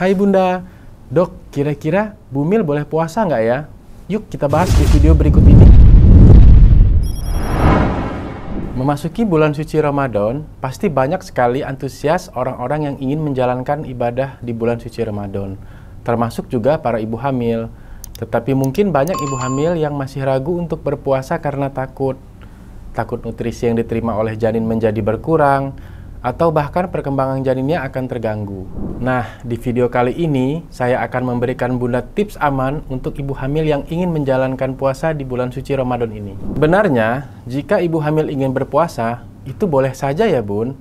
Hai Bunda, dok kira-kira Bumil boleh puasa nggak ya? Yuk kita bahas di video berikut ini. Memasuki bulan suci Ramadan, pasti banyak sekali antusias orang-orang yang ingin menjalankan ibadah di bulan suci Ramadan, termasuk juga para ibu hamil. Tetapi mungkin banyak ibu hamil yang masih ragu untuk berpuasa karena takut. Takut nutrisi yang diterima oleh janin menjadi berkurang, atau bahkan perkembangan janinnya akan terganggu. Nah, di video kali ini saya akan memberikan Bunda tips aman untuk ibu hamil yang ingin menjalankan puasa di bulan suci Ramadan ini. Benarnya, jika ibu hamil ingin berpuasa, itu boleh saja ya, Bun.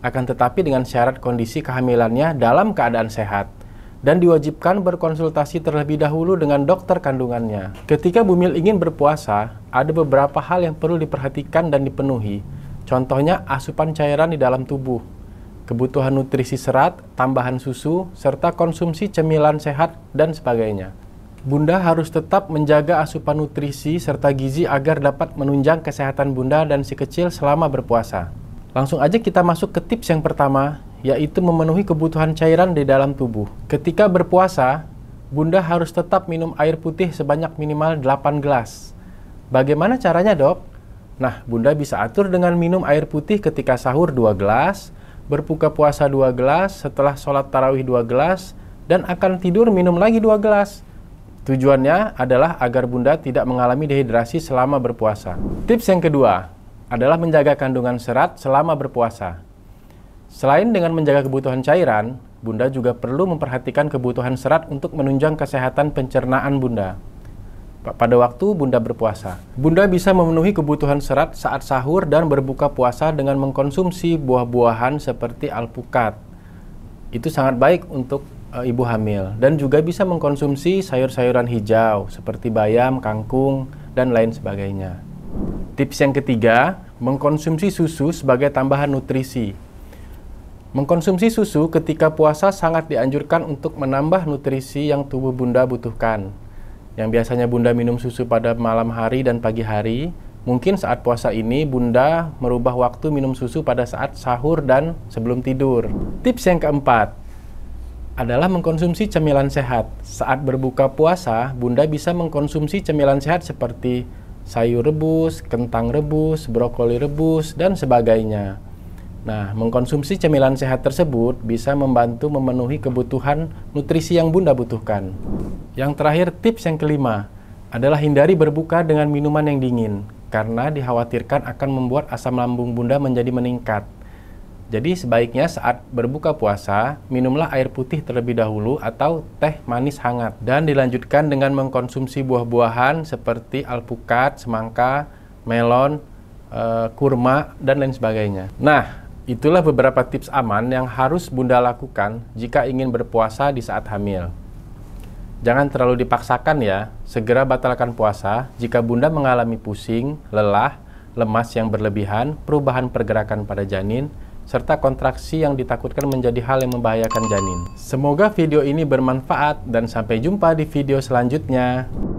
Akan tetapi dengan syarat kondisi kehamilannya dalam keadaan sehat dan diwajibkan berkonsultasi terlebih dahulu dengan dokter kandungannya. Ketika bumil ingin berpuasa, ada beberapa hal yang perlu diperhatikan dan dipenuhi Contohnya asupan cairan di dalam tubuh, kebutuhan nutrisi serat, tambahan susu, serta konsumsi cemilan sehat dan sebagainya. Bunda harus tetap menjaga asupan nutrisi serta gizi agar dapat menunjang kesehatan bunda dan si kecil selama berpuasa. Langsung aja kita masuk ke tips yang pertama, yaitu memenuhi kebutuhan cairan di dalam tubuh. Ketika berpuasa, bunda harus tetap minum air putih sebanyak minimal 8 gelas. Bagaimana caranya dok? Nah, Bunda bisa atur dengan minum air putih ketika sahur 2 gelas, berbuka puasa 2 gelas, setelah sholat tarawih 2 gelas, dan akan tidur minum lagi 2 gelas. Tujuannya adalah agar Bunda tidak mengalami dehidrasi selama berpuasa. Tips yang kedua adalah menjaga kandungan serat selama berpuasa. Selain dengan menjaga kebutuhan cairan, Bunda juga perlu memperhatikan kebutuhan serat untuk menunjang kesehatan pencernaan Bunda pada waktu Bunda berpuasa. Bunda bisa memenuhi kebutuhan serat saat sahur dan berbuka puasa dengan mengkonsumsi buah-buahan seperti alpukat. Itu sangat baik untuk e, ibu hamil dan juga bisa mengkonsumsi sayur-sayuran hijau seperti bayam, kangkung, dan lain sebagainya. Tips yang ketiga, mengkonsumsi susu sebagai tambahan nutrisi. Mengkonsumsi susu ketika puasa sangat dianjurkan untuk menambah nutrisi yang tubuh Bunda butuhkan yang biasanya Bunda minum susu pada malam hari dan pagi hari, mungkin saat puasa ini Bunda merubah waktu minum susu pada saat sahur dan sebelum tidur. Tips yang keempat adalah mengkonsumsi cemilan sehat. Saat berbuka puasa, Bunda bisa mengkonsumsi cemilan sehat seperti sayur rebus, kentang rebus, brokoli rebus, dan sebagainya. Nah, mengkonsumsi cemilan sehat tersebut bisa membantu memenuhi kebutuhan nutrisi yang Bunda butuhkan. Yang terakhir, tips yang kelima adalah hindari berbuka dengan minuman yang dingin karena dikhawatirkan akan membuat asam lambung Bunda menjadi meningkat. Jadi sebaiknya saat berbuka puasa, minumlah air putih terlebih dahulu atau teh manis hangat dan dilanjutkan dengan mengkonsumsi buah-buahan seperti alpukat, semangka, melon, eh, kurma dan lain sebagainya. Nah, Itulah beberapa tips aman yang harus Bunda lakukan jika ingin berpuasa di saat hamil. Jangan terlalu dipaksakan ya, segera batalkan puasa jika Bunda mengalami pusing, lelah, lemas yang berlebihan, perubahan pergerakan pada janin, serta kontraksi yang ditakutkan menjadi hal yang membahayakan janin. Semoga video ini bermanfaat dan sampai jumpa di video selanjutnya.